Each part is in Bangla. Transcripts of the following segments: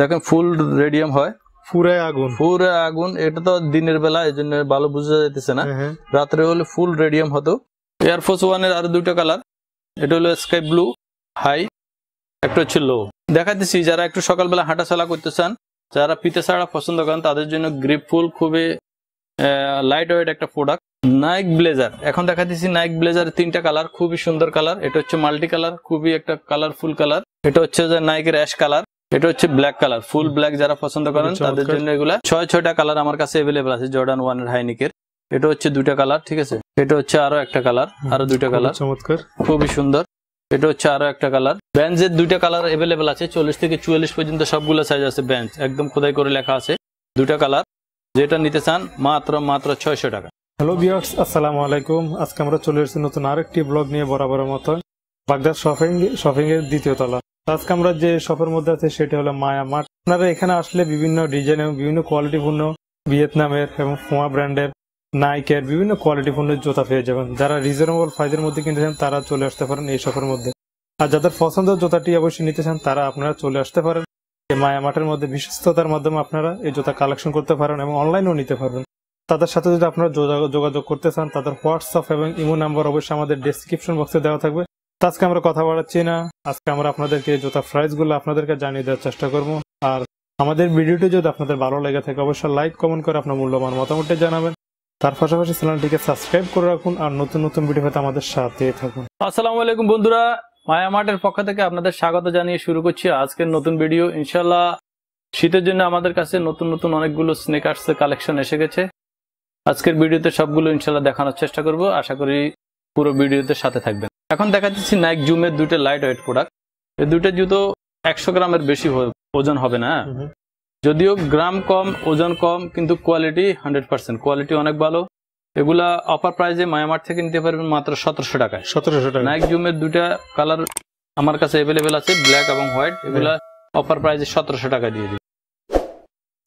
দেখেন ফুল রেডিয়াম হয় আগুন আগুন এটা তো দিনের বেলা এই জন্য ভালো যাইতেছে না হ্যাঁ, হ্যাঁ। রাত্রে হলে ফুল রেডিয়াম হতো আরো দুইটা কালার এটা হলো ব্লু হাই একটা হচ্ছে লো যারা একটু সকালবেলা হাঁটাচলা যারা পিতে ছাড়া পছন্দ করেন তাদের জন্য গ্রিপ ফুল খুবই লাইট ওয়েট একটা প্রোডাক্ট নাইক ব্লেজার এখন দেখা দিচ্ছি নাইক ব্লেজার তিনটা কালার খুবই সুন্দর কালার এটা হচ্ছে মাল্টি কালার খুবই একটা কালারফুল কালার এটা হচ্ছে যে নাইকের অ্যাশ কালার এটা হচ্ছে ব্ল্যাক কালার ফুল ব্ল্যাক যারা পছন্দ করেন তাদের জন্য এগুলা ছয় ছয়টা কালার আমার কাছে অ্যাভেলেবেল আছে জর্ডান ওয়ান এর হাইনিকের এটা হচ্ছে দুটা কালার ঠিক আছে এটা হচ্ছে আরো একটা কালার আরো দুইটা কালার চমৎকার খুবই সুন্দর এটা হচ্ছে আরো একটা কালার ব্যান্ডের দুইটা কালার অ্যাভেলেবেল আছে চল্লিশ থেকে চুয়াল্লিশ পর্যন্ত সবগুলো সাইজ আছে ব্যান্ড একদম খোদাই করে লেখা আছে দুটা কালার যেটা নিতে চান মাত্র মাত্র ছয়শো টাকা হ্যালো বিয়ার্স আসসালামু আলাইকুম আজকে আমরা চলে এসেছি নতুন আরেকটি ব্লগ নিয়ে বরাবরের মতো বাগদার শপিং শপিং এর দ্বিতীয় তলা আজকে আমরা যে শপের মধ্যে আছে সেটা হলো মায়া মাঠ আপনারা এখানে আসলে বিভিন্ন ডিজাইন এবং বিভিন্ন কোয়ালিটিপূর্ণ ভিয়েতনামের এবং ফোয়া ব্র্যান্ডের নাইকের বিভিন্ন কোয়ালিটিপূর্ণ জুতা পেয়ে যাবেন যারা রিজনেবল প্রাইজের মধ্যে কিনতে চান তারা চলে আসতে পারেন এই শপের মধ্যে আর যাদের পছন্দের জুতাটি অবশ্যই নিতে চান তারা আপনারা চলে আসতে পারেন মায়া মাঠের মধ্যে বিশ্বস্ততার মাধ্যমে আপনারা এই জুতা কালেকশন করতে পারেন এবং অনলাইনেও নিতে পারবেন তাদের সাথে যদি আপনারা যোগাযোগ করতে চান তাদের হোয়াটসঅ্যাপ এবং ইমো নাম্বার অবশ্যই আমাদের ডিসক্রিপশন বক্সে দেওয়া থাকবে আজকে আমরা কথা বাড়াচ্ছি না আজকে আমরা আপনাদেরকে জুতা গুলো আপনাদেরকে জানিয়ে দেওয়ার চেষ্টা করবো আর আমাদের ভিডিওটি যদি আপনাদের ভালো লেগে থাকে অবশ্যই লাইক কমেন্ট করে আপনার মূল্যবান মতামতটি জানাবেন তার পাশাপাশি চ্যানেলটিকে সাবস্ক্রাইব করে রাখুন আর নতুন নতুন ভিডিও পেতে আমাদের সাথে থাকুন আসসালামু আলাইকুম বন্ধুরা মায়া পক্ষ থেকে আপনাদের স্বাগত জানিয়ে শুরু করছি আজকের নতুন ভিডিও ইনশাল্লাহ শীতের জন্য আমাদের কাছে নতুন নতুন অনেকগুলো স্নেকার্স কালেকশন এসে গেছে আজকের ভিডিওতে সবগুলো ইনশাল্লাহ দেখানোর চেষ্টা করবো আশা করি পুরো ভিডিওতে সাথে থাকবেন এখন দেখা যাচ্ছে নাইক জুমের দুটো লাইট ওয়েট প্রোডাক্ট এই দুটো জুতো একশো গ্রামের বেশি ওজন হবে না হ্যাঁ? যদিও গ্রাম কম ওজন কম কিন্তু কোয়ালিটি হান্ড্রেড পার্সেন্ট কোয়ালিটি অনেক ভালো এগুলা অফার প্রাইজে মায়ামার থেকে নিতে পারবেন মাত্র সতেরোশো টাকায় সতেরোশো টাকা নাইক জুমের দুটা কালার আমার কাছে অ্যাভেলেবেল আছে ব্ল্যাক এবং হোয়াইট এগুলা অফার প্রাইসে সতেরোশো টাকা দিয়ে দিই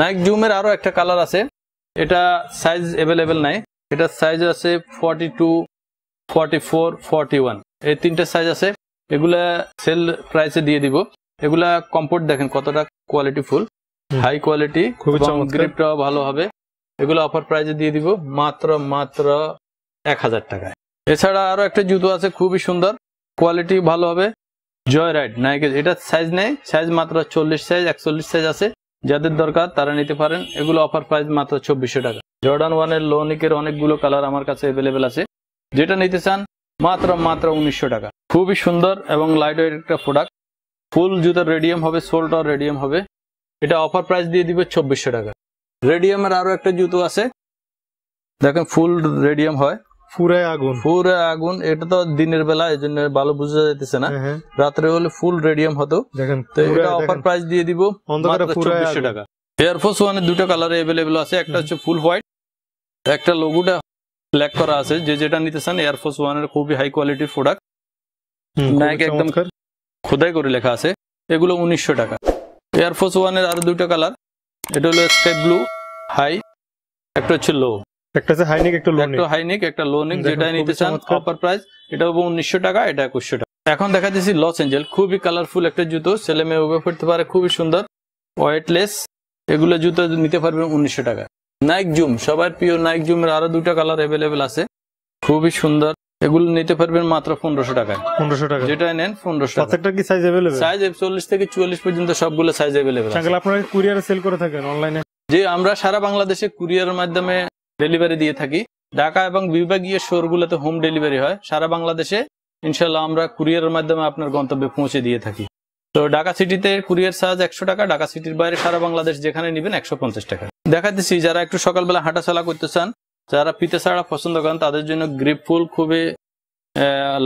নাইক জুমের আরও একটা কালার আছে এটা সাইজ অ্যাভেলেবেল নাই এটার সাইজ আছে forty two forty four forty one এই তিনটে সাইজ আছে এগুলা সেল প্রাইসে দিয়ে দিব এগুলা কমফোর্ট দেখেন কতটা কোয়ালিটি ফুল হাই কোয়ালিটি খুবই গ্রিপটাও ভালো হবে এগুলো অফার প্রাইসে দিয়ে দিব মাত্র মাত্র এক হাজার টাকায় এছাড়া আরো একটা জুতো আছে খুবই সুন্দর কোয়ালিটি ভালো হবে জয় রাইড নাইকের এটা সাইজ নেই সাইজ মাত্র চল্লিশ সাইজ একচল্লিশ সাইজ আছে যাদের দরকার তারা নিতে পারেন এগুলো অফার প্রাইস মাত্র চব্বিশশো টাকা জর্ডান ওয়ানের লোনিকের অনেকগুলো কালার আমার কাছে অ্যাভেলেবেল আছে যেটা নিতে চান মাত্র মাত্র উনিশশো টাকা খুবই সুন্দর এবং লাইট ওয়েট একটা প্রোডাক্ট ফুল জুতার রেডিয়াম হবে সোলটাও রেডিয়াম হবে এটা অফার প্রাইস দিয়ে দিবে চব্বিশশো টাকা রেডিয়ামের আরও একটা জুতো আছে দেখেন ফুল রেডিয়াম হয় ফুরে আগুন ফুরে আগুন এটা তো দিনের বেলা এই জন্য ভালো বুঝা যাইতেছে না হ্যাঁ, হ্যাঁ। রাত্রে হলে ফুল রেডিয়াম হতো দেখেন তো এটা অফার প্রাইস দিয়ে দিব চব্বিশশো টাকা এয়ারফোর্স ওয়ানের দুটো কালার এভেলেবেল আছে একটা হচ্ছে ফুল হোয়াইট একটা লোগোটা লেককোরাসে যে যেটা নিতেছেন এয়ার ফোর্স 1 এর খুবই হাই কোয়ালিটি প্রোডাক্ট হ্যাঁ একদম করে খুদা গুরি লেখা আছে এগুলো 1900 টাকা এয়ার ফোর্স 1 এর আরো দুটো কালার এটা হলো স্কাই ব্লু হাই একটা হচ্ছে লো একটা হচ্ছে হাইনিক একটা লোনিক যেটা নিতে চান অপর প্রাইস এটাও 1900 টাকা এটা 2000 টাকা এখন দেখাচ্ছি লস অ্যাঞ্জেলেল খুবই কালারফুল একটা জুতো সেলেমেও পরেতে পারে খুব সুন্দর ওয়াইটলেস এগুলো জুতো নিতে পারবেন 1900 টাকা নাইক জুম সবার প্রিয় নাইক জুমের আরো দুটা কালার অ্যাভেলেবেল আছে খুবই সুন্দর এগুলো নিতে পারবেন মাত্র পনেরোশো টাকায় পনেরোশো টাকা যেটা নেন পনেরোশো প্রত্যেকটা কি সাইজ অ্যাভেলেবেল সাইজ চল্লিশ থেকে চুয়াল্লিশ পর্যন্ত সবগুলো সাইজ অ্যাভেলেবেল আপনারা কুরিয়ার সেল করে থাকেন অনলাইনে যে আমরা সারা বাংলাদেশে কুরিয়ারের মাধ্যমে ডেলিভারি দিয়ে থাকি ঢাকা এবং বিভাগীয় শহরগুলোতে হোম ডেলিভারি হয় সারা বাংলাদেশে ইনশাল্লাহ আমরা কুরিয়ারের মাধ্যমে আপনার গন্তব্যে পৌঁছে দিয়ে থাকি তো ঢাকা সিটিতে কুরিয়ার চার্জ একশো টাকা ঢাকা সিটির বাইরে সারা বাংলাদেশ যেখানে নেবেন একশো পঞ্চাশ টাকা দেখাতেছি যারা একটু সকালবেলা হাঁটাচলা করতে চান যারা পিতে ছাড়া পছন্দ করেন তাদের জন্য গ্রিপ ফুল খুবই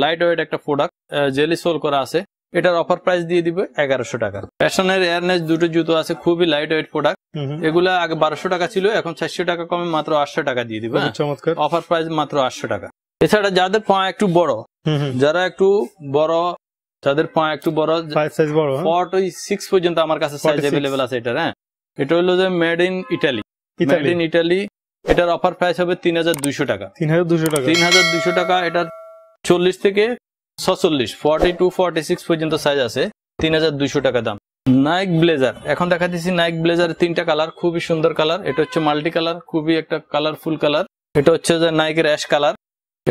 লাইট ওয়েট একটা প্রোডাক্ট জেলি সোল করা আছে এটার অফার প্রাইস দিয়ে দিবে এগারোশো টাকা প্যাশনের এয়ারনেস দুটো জুতো আছে খুবই লাইট ওয়েট প্রোডাক্ট এগুলা আগে বারোশো টাকা ছিল এখন চারশো টাকা কমে মাত্র আটশো টাকা দিয়ে দিবে অফার প্রাইস মাত্র আটশো টাকা এছাড়া যাদের পা একটু বড় যারা একটু বড় তাদের পা একটু বড় সাইজ বড় 46 হ্যাঁ? পর্যন্ত আমার কাছে সাইজ अवेलेबल আছে এটা হ্যাঁ এটা হলো যে made in Italy made in Italy এটার অফার প্রাইস হবে 3200 টাকা 3200 টাকা 3200 টাকা এটার 40 থেকে 46 42 46 পর্যন্ত সাইজ আছে 3200 টাকা দাম নাইক ব্লেজার এখন দেখা দিচ্ছি নাইক ব্লেজার তিনটা কালার খুবই সুন্দর কালার এটা হচ্ছে মাল্টি কালার খুবই একটা কালারফুল কালার এটা হচ্ছে যে নাইকের অ্যাশ কালার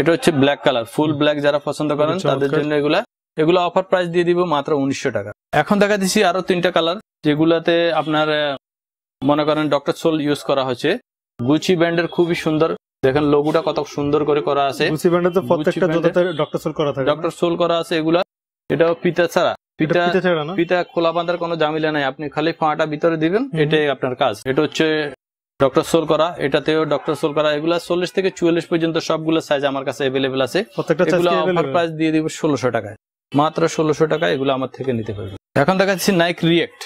এটা হচ্ছে ব্ল্যাক কালার ফুল ব্ল্যাক যারা পছন্দ করেন তাদের জন্য এগুলা এগুলো অফার প্রাইস দিয়ে দিব মাত্র উনিশশো টাকা এখন দেখা দিচ্ছি আরো তিনটা কালার যেগুলাতে আপনার মনে করেন ডক্টর সোল ইউজ করা হয়েছে গুচি ব্যান্ডের খুবই সুন্দর দেখেন লোগুটা কত সুন্দর করে করা আছে ডক্টর সোল করা আছে এগুলা এটাও পিতা ছাড়া পিতা পিতা খোলা বাঁধার কোনো জামিলা নাই আপনি খালি ফাঁটা ভিতরে দিবেন এটাই আপনার কাজ এটা হচ্ছে ডক্টর সোল করা এটাতেও ডক্টর সোল করা এগুলা চল্লিশ থেকে চুয়াল্লিশ পর্যন্ত সবগুলো সাইজ আমার কাছে অ্যাভেলেবেল আছে এগুলো অফার প্রাইস দিয়ে দিব ষোলোশো টাকায় মাত্র ষোলোশো টাকা এগুলো আমার থেকে নিতে পারবে এখন দেখাচ্ছি নাইক রিয়েক্ট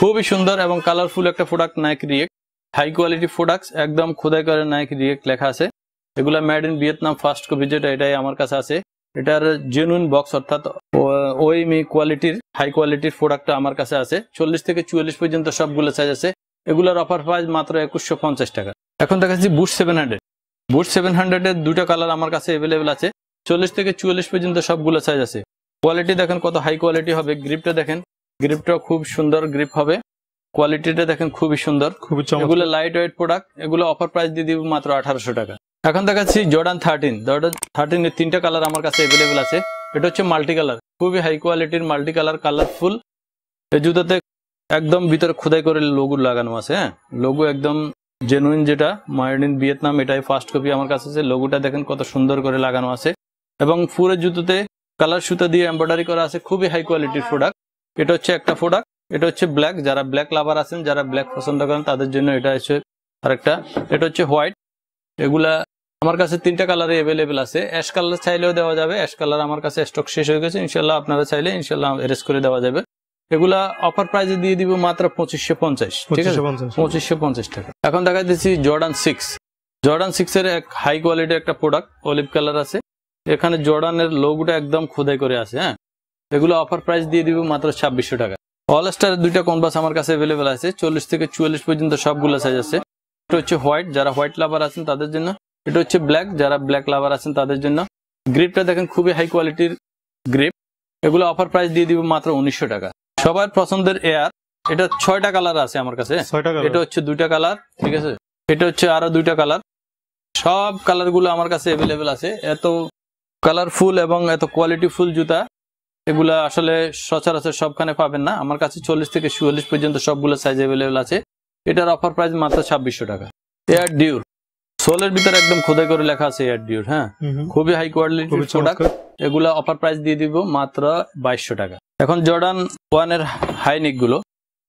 খুবই সুন্দর এবং কালারফুল একটা product Nike React high quality products একদম খোদাই করে নাইক রিয়েক্ট লেখা আছে এগুলা made in Vietnam first copy যেটা এটাই আমার কাছে আছে এটার জেনুইন বক্স অর্থাৎ ওই মি কোয়ালিটির হাই কোয়ালিটির প্রোডাক্টটা আমার কাছে আছে চল্লিশ থেকে চুয়াল্লিশ পর্যন্ত সবগুলো সাইজ আছে এগুলোর অফার প্রাইস মাত্র একুশশো পঞ্চাশ টাকা এখন দেখাচ্ছি boot seven hundred boot seven হান্ড্রেডের দুটো কালার আমার কাছে অ্যাভেলেবেল আছে চল্লিশ থেকে চুয়াল্লিশ পর্যন্ত সবগুলো সাইজ আছে কোয়ালিটি দেখেন কত হাই কোয়ালিটি হবে গ্রিপটা দেখেন গ্রিপটা খুব সুন্দর গ্রিপ হবে কোয়ালিটিটা দেখেন খুবই সুন্দর খুবই এগুলো লাইট ওয়েট প্রোডাক্ট এগুলো অফার প্রাইস দিয়ে দিব মাত্র আঠারোশো টাকা এখন দেখাচ্ছি জর্ডান থার্টিন জর্ডান থার্টিনের তিনটা কালার আমার কাছে অ্যাভেলেবেল আছে এটা হচ্ছে মাল্টি কালার খুবই হাই কোয়ালিটির মাল্টি কালার কালারফুল এই জুতাতে একদম ভিতরে খোদাই করে লোগো লাগানো আছে হ্যাঁ লোগো একদম জেনুইন যেটা মার্ডিন ভিয়েতনাম এটাই ফার্স্ট কপি আমার কাছে আছে লোগোটা দেখেন কত সুন্দর করে লাগানো আছে এবং ফুরের জুতোতে কালার সুতা দিয়ে এম্ব্রয়ডারি করা আছে খুবই হাই কোয়ালিটির প্রোডাক্ট এটা হচ্ছে একটা প্রোডাক্ট এটা হচ্ছে ব্ল্যাক যারা ব্ল্যাক লাভার আছেন যারা ব্ল্যাক পছন্দ করেন তাদের জন্য এটা হচ্ছে আরেকটা এটা হচ্ছে হোয়াইট এগুলা আমার কাছে তিনটা কালারে অ্যাভেলেবেল আছে অ্যাশ কালার চাইলেও দেওয়া যাবে অ্যাশ কালার আমার কাছে স্টক শেষ হয়ে গেছে ইনশাল্লাহ আপনারা চাইলে ইনশাল্লাহ এরেস করে দেওয়া যাবে এগুলা অফার প্রাইজে দিয়ে দিব মাত্র পঁচিশশো পঞ্চাশ ঠিক আছে পঁচিশশো পঞ্চাশ হ্যাঁ। টাকা এখন দেখা দিচ্ছি জর্ডান সিক্স জর্ডান সিক্স এর এক হাই কোয়ালিটির একটা প্রোডাক্ট অলিভ কালার আছে এখানে জর্ডানের লোগোটা একদম খোদাই করে আছে হ্যাঁ এগুলো অফার প্রাইস দিয়ে দিব মাত্র ছাব্বিশশো টাকা অল স্টারের দুইটা কনভার্স আমার কাছে অ্যাভেলেবেল আছে চল্লিশ থেকে চুয়াল্লিশ পর্যন্ত সবগুলো সাইজ আছে এটা হচ্ছে হোয়াইট যারা হোয়াইট লাভার আছেন তাদের জন্য এটা হচ্ছে ব্ল্যাক যারা ব্ল্যাক লাভার আছেন তাদের জন্য গ্রিপটা দেখেন খুবই হাই কোয়ালিটির গ্রিপ এগুলো অফার প্রাইস দিয়ে দিব মাত্র উনিশশো টাকা সবার পছন্দের এয়ার এটা ছয়টা কালার আছে আমার কাছে এটা হচ্ছে দুইটা কালার ঠিক আছে এটা হচ্ছে আরো দুইটা কালার সব কালারগুলো আমার কাছে অ্যাভেলেবেল আছে এত কালারফুল এবং এত কোয়ালিটিফুল জুতা এগুলা আসলে সচরাচর সবখানে পাবেন না আমার কাছে চল্লিশ থেকে চুয়াল্লিশ পর্যন্ত সবগুলো সাইজ অ্যাভেলেবেল আছে এটার অফার প্রাইস মাত্র ছাব্বিশশো টাকা এয়ার ডিউর সোলের ভিতরে একদম খোদাই করে লেখা আছে এয়ার ডিউর হ্যাঁ খুবই হাই কোয়ালিটি প্রোডাক্ট এগুলা অফার প্রাইস দিয়ে দিব মাত্র বাইশশো টাকা এখন জর্ডান ওয়ানের হাইনিক গুলো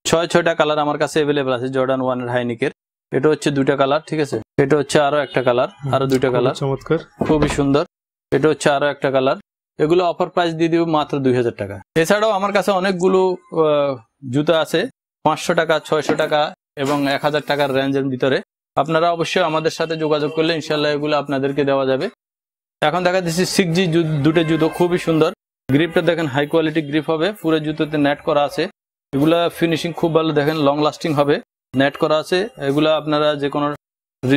ছয় ছয়টা কালার আমার কাছে অ্যাভেলেবেল আছে জর্ডান ওয়ানের হাইনিকের এটা হচ্ছে দুইটা কালার ঠিক আছে এটা হচ্ছে আরো একটা কালার আরো দুইটা কালার চমৎকার খুবই সুন্দর এটা হচ্ছে আরো একটা কালার এগুলো অফার প্রাইস দিয়ে দিব মাত্র দুই হাজার টাকা এছাড়াও আমার কাছে অনেকগুলো জুতো আছে পাঁচশো টাকা ছয়শো টাকা এবং এক হাজার টাকার রেঞ্জের ভিতরে আপনারা অবশ্যই আমাদের সাথে যোগাযোগ করলে ইনশাল্লাহ এগুলো আপনাদেরকে দেওয়া যাবে এখন দেখা যাচ্ছে সিক্স জি দুটো জুতো খুবই সুন্দর গ্রিপটা দেখেন হাই কোয়ালিটি গ্রিপ হবে পুরো জুতোতে নেট করা আছে এগুলা ফিনিশিং খুব ভালো দেখেন লং লাস্টিং হবে নেট করা আছে এগুলা আপনারা যে কোনো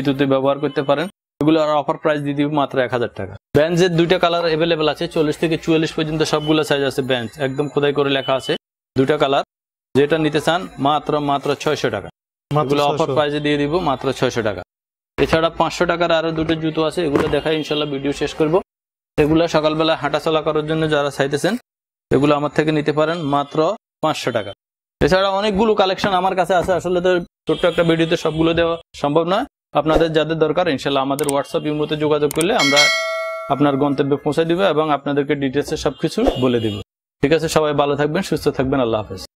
ঋতুতে ব্যবহার করতে পারেন এগুলো আর অফার প্রাইস দিয়ে দিবে মাত্র এক হাজার টাকা ব্যাঞ্চের দুইটা কালার এভেলেবেল আছে চল্লিশ থেকে চুয়াল্লিশ পর্যন্ত সবগুলো সাইজ আছে ব্যাঞ্চ একদম খোদাই করে লেখা আছে দুটা কালার যেটা নিতে চান মাত্র মাত্র ছয়শো টাকা এগুলো অফার প্রাইসে দিয়ে দিব মাত্র ছয়শো টাকা এছাড়া পাঁচশো টাকার আরো দুটো জুতো আছে এগুলো দেখাই ইনশাল্লাহ ভিডিও শেষ করব এগুলো সকালবেলা হাঁটা চলা করার জন্য যারা চাইতেছেন এগুলো আমার থেকে নিতে পারেন মাত্র পাঁচশো টাকা এছাড়া অনেকগুলো কালেকশন আমার কাছে আছে আসলে তো ছোট্ট একটা ভিডিওতে সবগুলো দেওয়া সম্ভব নয় আপনাদের যাদের দরকার ইনশাল্লাহ আমাদের হোয়াটসঅ্যাপ ইমোতে যোগাযোগ করলে আমরা আপনার গন্তব্যে পৌঁছে দিব এবং আপনাদেরকে ডিটেলসে সব কিছু বলে দিব ঠিক আছে সবাই ভালো থাকবেন সুস্থ থাকবেন আল্লাহ হাফেজ